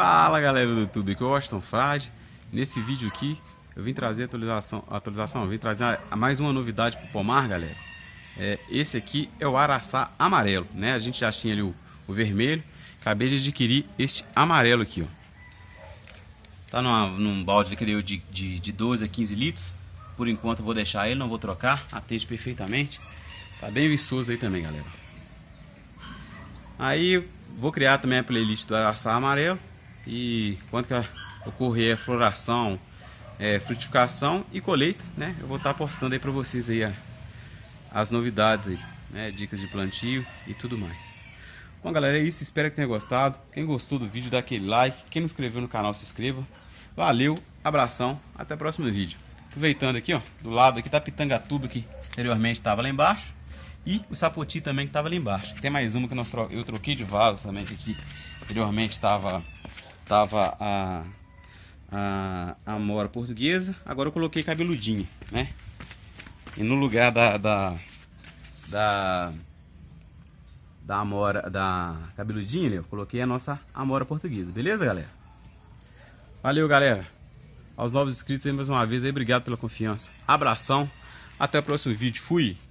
Fala galera do YouTube, aqui é o Washington Frade. Nesse vídeo aqui eu vim trazer atualização, atualização eu vim trazer mais uma novidade para o pomar, galera. É, esse aqui é o araçá amarelo, né? A gente já tinha ali o, o vermelho, acabei de adquirir este amarelo aqui, ó. Tá numa, num balde creio, de, de, de 12 a 15 litros. Por enquanto eu vou deixar ele, não vou trocar, atende perfeitamente. Tá bem viçoso aí também, galera. Aí vou criar também a playlist do araçá amarelo e quando que ocorrer a é floração, é, frutificação e colheita, né? Eu vou estar postando aí para vocês aí a, as novidades aí, né? Dicas de plantio e tudo mais. Bom, galera, é isso. Espero que tenha gostado. Quem gostou do vídeo, dá aquele like. Quem não inscreveu no canal, se inscreva. Valeu, abração, até o próximo vídeo. Aproveitando aqui, ó, do lado aqui tá tudo que anteriormente estava lá embaixo. E o sapoti também que estava ali embaixo. Tem mais uma que nós tro eu troquei de vaso também, que aqui anteriormente estava Tava a, a, a mora portuguesa. Agora eu coloquei cabeludinha, né? E no lugar da... da, da da amora, da cabeludinha, eu coloquei a nossa amora portuguesa, beleza, galera? Valeu, galera. Aos novos inscritos mais uma vez aí, obrigado pela confiança. Abração, até o próximo vídeo. Fui!